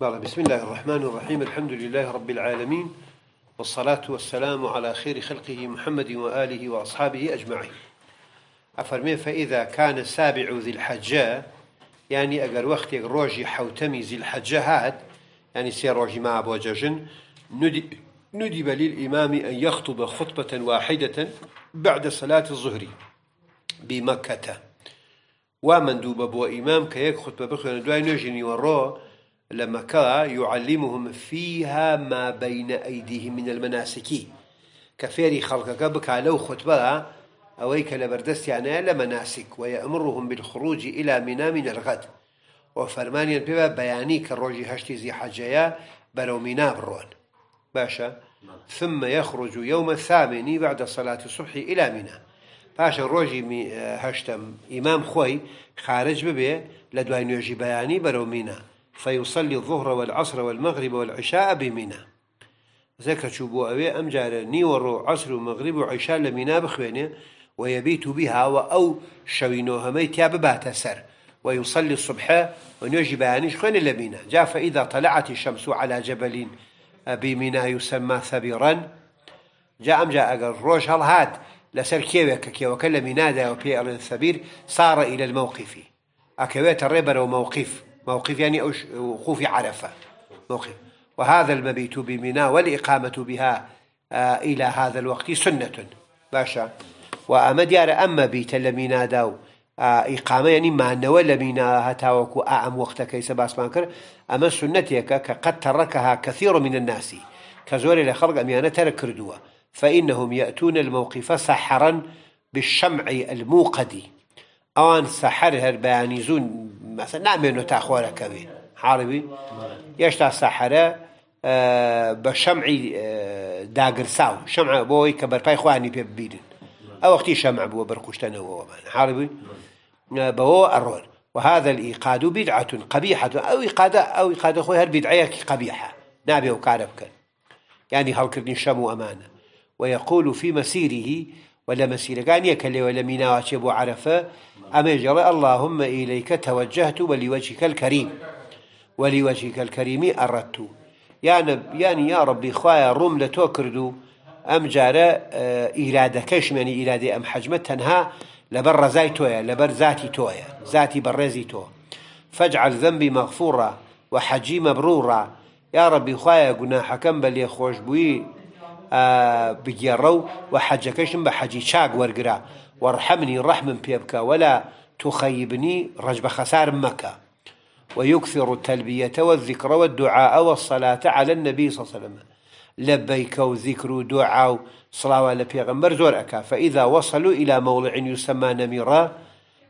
بلى بسم الله الرحمن الرحيم الحمد لله رب العالمين والصلاة والسلام على خير خلقه محمد وآله وأصحابه أجمعين أفرمي فإذا كان سابع ذي الحجة يعني أقر وقت روجي حوتمي ذي الحجة هاد يعني سير روجي مع أبو ججن ندب للإمام أن يخطب خطبة واحدة بعد صلاة الظهر بمكة ومندوب أبو إمام كيك خطبة بخير دوائي نجني والروه لما كان يعلمهم فيها ما بين أيديهم من المناسك كفيري خلقك بك لو خطبرا أويك لبردستيانا يعني لمناسك ويأمرهم بالخروج إلى منا من الغد وفرمانيا بيبا بياني كالروجي هشتي زي حجيا بلو منا برون باشا ثم يخرج يوم الثامن بعد صلاة الصبح إلى منى باشا الروجي هشتم إمام خوي خارج ببي لدوين يجي بياني برومينا بەرەو فيصلي الظهر والعصر والمغرب والعشاء بمنى ذكر شو بو أم أم جارة نيورو عصر ومغرب وعشاء لمنى بخوينه ويبيت بها وأو شوينوها ميت تياب بات سر ويصلي الصبح ونيجي بيانيش خوين لمنى جاء فإذا طلعت الشمس على جبل بمنى يسمى ثبيرا جاء أم جاء أقر روش هات لسر كيوك كيوك لمنى دا وبيع الثبير صار إلى الموقف أكويت الربر وموقف موقف يعني وقوف عرفة موقف وهذا المبيت بمنى والإقامة بها آه، إلى هذا الوقت سنة باشا وأما ديار أما بيت لمينا داو آه، إقامة يعني ما نوى مینە هەتاوەکو ئا ئەم وەختە کەیسە باسمان کرد ئەمە سنتێکە کە قەت من الناس كزور إلى خلق أميانة ترك ردوة فإنهم يأتون الموقف سحرا بالشمع الموقد أوان سحر هربانيزون مثلا نامێن آه، آه، آه، و تاخۆرەکەوی حاڵبی یشتا ساحرە بە شەمعی داگرساو شمع بۆی کە بەرپای خوانی او ببیرن شمع وەختی شەمع بووە بەرخشتنەوەمان حاڵبی بو ارول وهذا الإيقاد بدعة قبيحة أو إيقاد أو إيقاد أخوي البدعه بدعيك قبيحة نابي وكاربك يعني هل كرني شمو أمانة ويقول في مسيره ولا مسيرة كان يكلي ولا مينا وشيب وعرفة أما اللهم إليك توجهت ولوجهك الكريم ولوجهك الكريم أردت يعني يعني يا ربي خوايا روم لتوكردو أم جارة آه، إرادة كش يعني إرادة أم حجمة تنها لبر رزاي تويا لبر ذاتي تويا ذاتي برزي تو فاجعل ذنبي مغفورا وحجي مبرورا يا ربي خوايا حكم بل يخوش بوي آه، بجيرو و بحجي شاق ورقرا وارحمني رحم بيبكا ولا تخيبني رجب خسار وەلا ويكثر التلبية والذكر والدعاء والصلاة على النبي صلى الله عليه وسلم لبيك وذكر ودعاء صلاة على بيغمبر زورك فإذا وصلوا إلى موضع يسمى نميرا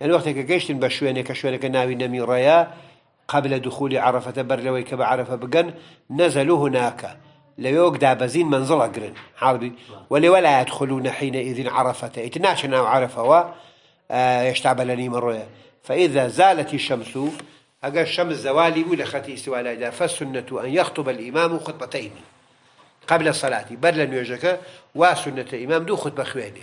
يعني وقت كجشت بشوينك شوينك ناوي نميرا قبل دخول عرفة برلويك بعرفة بقن نزلوا هناك ليوك دابزين منزل أجرن حاولي ولي ولا يدخلون حينئذ عرفة أنا عرفة و آه، يشتعب لني مرة فإذا زالت الشمس أجا الشمس زوالي ولا ختي استوالا فالسنة أن يخطب الإمام خطبتين قبل الصلاة بدلا يجك وسنة الإمام دو خطبة خوانه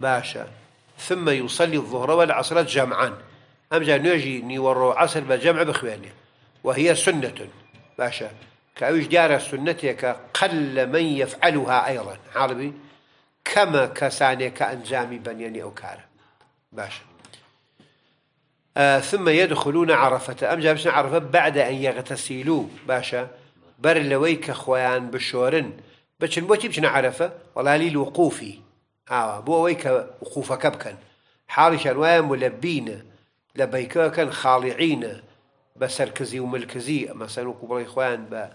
باشا ثم يصلي الظهر والعصر جمعا أم جا نيجي نيورو عصر بجمع بخوانه وهي سنة باشا كأويش دار سنتك قل من يفعلها أيضا عربي كما كسانك كأنزامي بنياني أو كار باشا آه ثم يدخلون عرفة أم جابس عرفة بعد أن يغتسلوا باشا بر لويك خوان بشورن بشن بوتي بشن عرفة والله لي الوقوفي آه بو ويك وقوف كبكن حالي شنوايا ملبين لبيكا كان خالعين بسركزي وملكزي مثلا وقبل إخوان بقى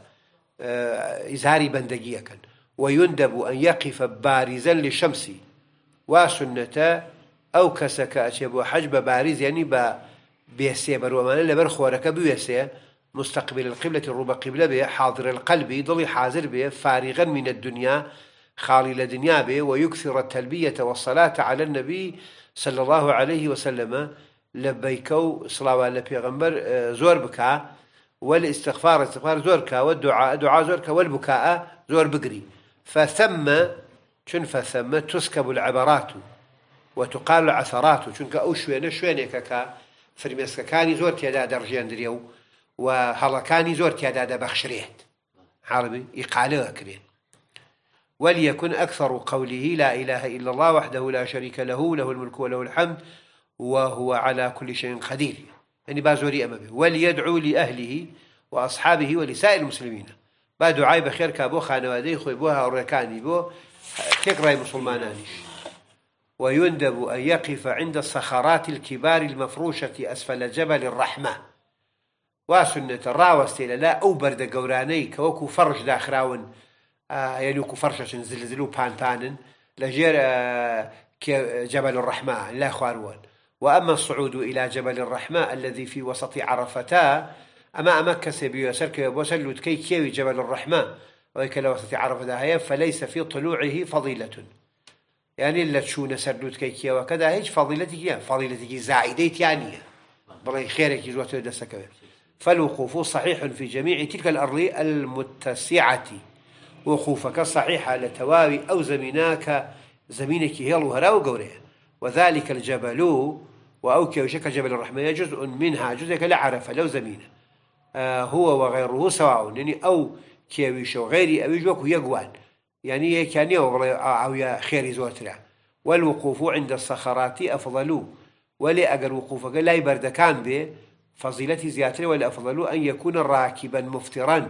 آه، بندقية كان ويندب أن يقف بارزا للشمس وسنة أو كسكا أشيب حجب بارز يعني با باریز بروامان اللي برخورك بەروەمانە مستقبل القبلة الربع قبلة به حاضر القلب ضلي حاضر به فارغا من الدنيا خالي لدنيا به ويكثر التلبية والصلاة على النبي صلى الله عليه وسلم لبيكو صلاة على پیغمبر آه، زور بكا والاستغفار استغفار زورك والدعاء دعاء زورك والبكاء زور بقري فثم شن فثم تسكب العبرات وتقال العثرات چونکە ئەو في شوێنێکە كاني فرمێسکەکانی زۆر تێدا دەڕژێندرێ وهلا كاني هەڵەکانی زۆر بخشريت عربي حڵبی ئیقالەکرێت وليكن أكثر قوله لا إله إلا الله وحده لا شريك له له الملك وله الحمد وهو على كل شيء قدير يعني بازوري أما به وليدعو لأهله وأصحابه ولسائر المسلمين با دعای بەخێر کا بۆ خانەوادەی خۆی بۆ هاوڕەکانی بۆ تێکڕای مسلمانانیش ويندب أن يقف عند الصخرات الكبار المفروشة أسفل جبل الرحمة وسنة الراوس إلى لا أو برد قوراني كوكو فرج داخراون آه يعني كو فرشة زلزلو بان بانن لجير آه جبل الرحمة لا خوارون وأما الصعود إلى جبل الرحمة الذي في وسط عرفتا أما أما كسبي وسلك وسلوت كي كيوي جبل الرحمة لو وسط عرفتا هيا فليس في طلوعه فضيلة يعني لا تشون سردوت كي كيا وكذا هيج فضيلتك فضيلتك زائدة يعني بلي خيرك جوته دسكوي فالوقوف صحيح في جميع تلك الأرض المتسعة وقوفك صحيح لتواوي أو زميناك زمينك هي وهراو قوريه وذلك الجبل وأوكي وشك جبل الرحمة جزء منها جزء لا عرف لو زمينة آه هو وغيره سواء يعني أو كيويش وغيري أو يجوك يقوان يعني هي كان آه، أو يا خير زوترة والوقوف عند الصخرات أفضل ولا أجر وقوفك لا يبرد كان به فضيلة زياتري ولا أفضل أن يكون راكبا مفترا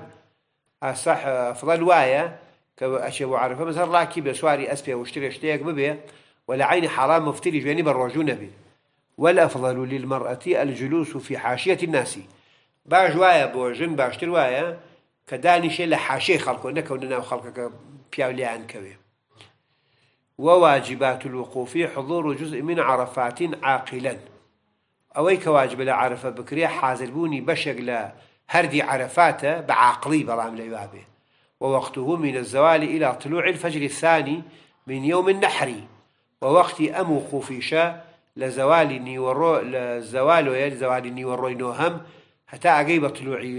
صح أفضل وايا كأشياء عارفة مثلا راكب سواري أسبيا واشتري اشتيك ببي ولا عين حرام مفتري يعني بالرجون به والأفضل للمرأة الجلوس في حاشية الناس باش وايا بو جن تروايا كداني شيء لحاشي خلقه نكون ناو خلقك بياولي عن كوي وواجبات الوقوف حضور جزء من عرفات عاقلا أوي كواجب لعرفة بكري بوني بشق لهردي هردي عرفات برام بلام ليوابه ووقته من الزوال إلى طلوع الفجر الثاني من يوم النحر ووقت أم شا لزوالي نيورو لزوالو يعني زوالي نيورو نوهم حتى هەتا طلوعي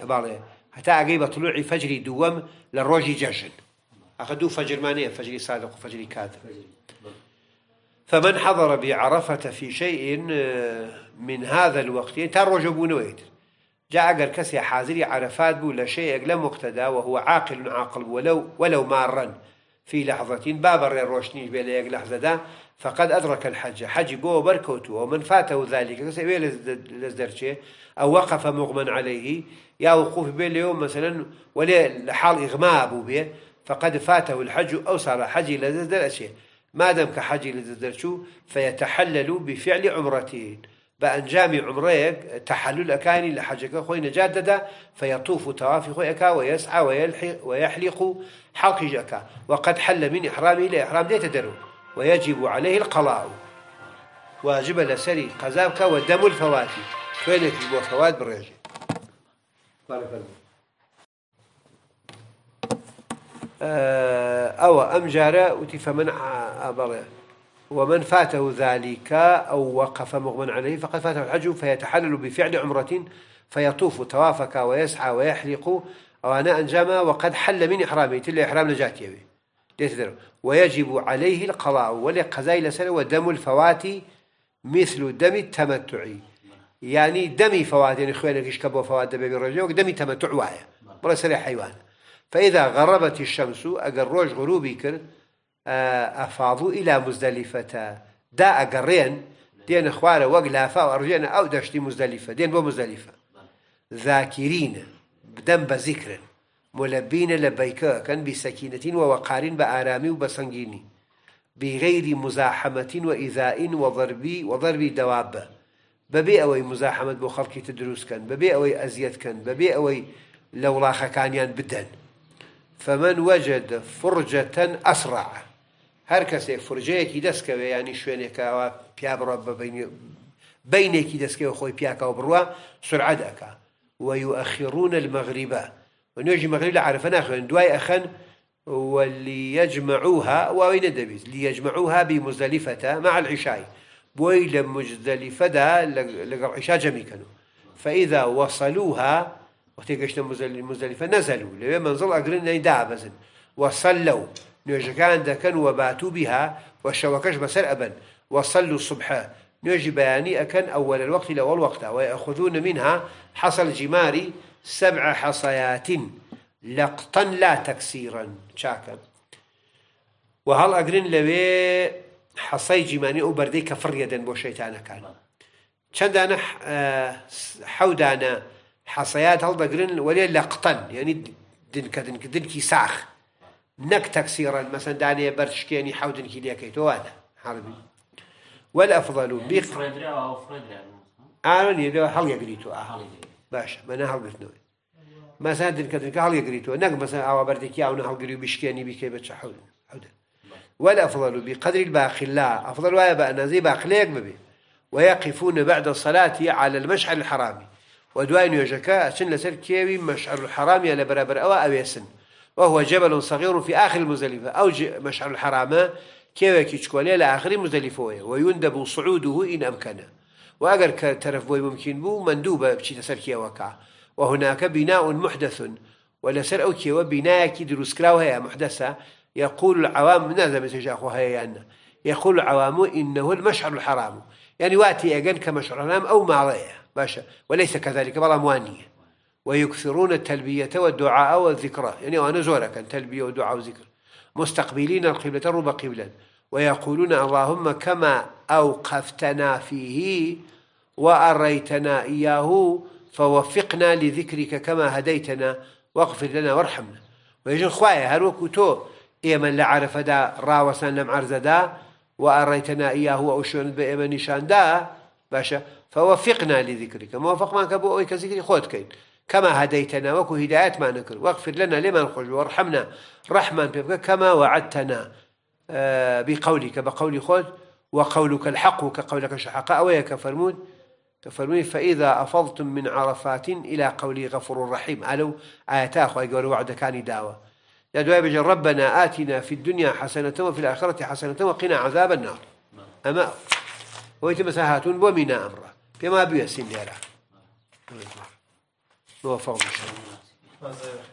أبالي آه، إيه، حتى باڵێ طلوعي فجري دوم للروجي جشن أخذوا فجر مانية فجري صادق وفجري كاذب فمن حضر بعرفة في شيء آه، من هذا الوقت تا ڕۆژە بوونەوەیت جاء ئەگەر كسي حازري عرفات بولا شيء لم اقتدى وهو عاقل عاقل ولو ولو مارا في لحظة باب الرئي بلا يق لحظة ده فقد أدرك الحج حج بو بركوتو ومن فاته ذلك سيبي أو وقف مغمى عليه يا وقوف به اليوم مثلا ولا لحال إغماء أبو به فقد فاته الحج أو صار حجي لزدرشي ما دام كحجي لزدرشو فيتحلل بفعل عمرته بأن جامع عمريك تحلل أكاني لحجك أخوي نجاددا فيطوف طواف أخوي أكا ويسعى ويلحق ويحلق حلق جاكا وقد حل من إحرامه إلى إحرام ديت دروه ويجب عليه القضاء واجب لسري قذابك ودم الفواتي فينك بو فوات بريجي بارك الله آه، أو أمجارة وتي فمن أبره ومن فاته ذلك أو وقف مغمن عليه فقد فاته الحج فيتحلل بفعل عمرة فيطوف توافك ويسعى ويحلق أو أنا أنجما وقد حل من إحرامه تلا إحرام نجاتي به ديتدر ويجب عليه القضاء ولقضاء لسنة ودم الفواتي مثل دم التمتع يعني دمي فوات يعني خوانك يشكبوا فوات دمي الرجل دمي تمتع وايا بلا سري حيوان فإذا غربت الشمس أقر روج غروبي كر آه، أفاضوا إلى مزدلفة دا أقرين دين اخوانا وقلافة وأرجعنا أو دشتي مزدلفة دين بو مزدلفة ذاكرين بدم بذكر ملبين لبيك كان بسكينة ووقار بآرامي وبسنجيني بغير مزاحمة وإذاء وضربي وضربي دوابة ببي أوي مزاحمة بخلقي تدروس كان ببي أوي أزيت كان ببي أوي لولاخ كان يان بدن فمن وجد فرجة أسرع هر کەسێک فرجەیەکی دەستکەوێ ینی شوێنێکەوە پیا بڕە بینێکی دەستکەوە وخوي پیاکەوە بڕوە سرعەدەکە وەی ويؤخرون المغربة ونجي مەغری عرفنا خن دواي أخن واللي وليجمعوها وين دبيز ليجمعوها بمزدلفة مع العشاء بويل مزدلفة دا لقر عشاء جميع كانوا فإذا وصلوها وقت قشنا مزدلفة نزلوا لما منزل أقرن دابزن وصلوا نجي كان كان وباتوا بها والشوكش بسر أبن وصلوا الصبح نجي بياني أكن أول الوقت لأول وقتها ويأخذون منها حصل جماري سبع حصيات لقطا لا تكسيرا شاكا وهل أقرن لوي حصي جماني أبردي كفر يدا بو شيطانا شان دانا حو آه، دانا حصيات هل أقرن ولي لقطا يعني دنك دنك دنكي ساخ نك تكسيرا مثلا داني برشكي يعني حو دنكي ليكي تو هذا عربي والافضل بخ فريدريا او فريدريا اه يعني هل يقريتو اه باش منە هەڵگرتنەوەی مەسا درکەتکە هەڵگرریتەوە نەک مەسا ئاوابەردێکی ئەوە هەڵگری و بشکێنی بکەی بە چحول والأفضل بقدر الباخل لا أفضل ويا بأنازي باخليك ببي ويقفون بعد الصلاة على المشعر الحرامي ودوان يجكا سن لسر كيوي مشعر الحرامي على برابر أو يسن وهو جبل صغير في آخر المزلفة أو مشعر الحرامة كيوي كيشكولي لآخر مزلفة ويندب صعوده إن أمكنه وأجر كترف بوي ممكن بو مندوبة بشي تسر كيوكا وهناك بناء محدث ولسر أو كيوا بناء كي دروس هي محدثة يقول العوام ماذا مثل هي أن يقول العوام إنه المشعر الحرام يعني واتي أجن كمشعر الحرام أو معرية باشا وليس كذلك بلا موانية ويكثرون التلبية والدعاء والذكرى يعني أنا زورك تلبية ودعاء وذكر مستقبلين القبلة رب قبلا ويقولون اللهم كما أوقفتنا فيه وأريتنا إياه فوفقنا لذكرك كما هديتنا واغفر لنا وارحمنا ويجن خوايا هل وكتو إيما لعرف دا راوسان لم عرز دا وأريتنا إياه وأشون بإيما نشان دا باشا فوفقنا لذكرك موفق ما كبو أوي كذكري خود كين كما هديتنا وكو هدايات ما نكر واغفر لنا لما نخرج وارحمنا رحما بك كما وعدتنا آه، بقولك بقول خود وقولك الحق كقولك شحقاء ويك فرمون فرمي فإذا أفضتم من عرفات إلى قولي غفور رحيم ألو آيات أخوة يقول وعد كان داوة يا دعاء بجل ربنا آتنا في الدنيا حسنة وفي الآخرة حسنة وقنا عذاب النار أما ويتم سهاتون ومنا أمره بما بيسن يرى موفق نعم. إن نعم. الله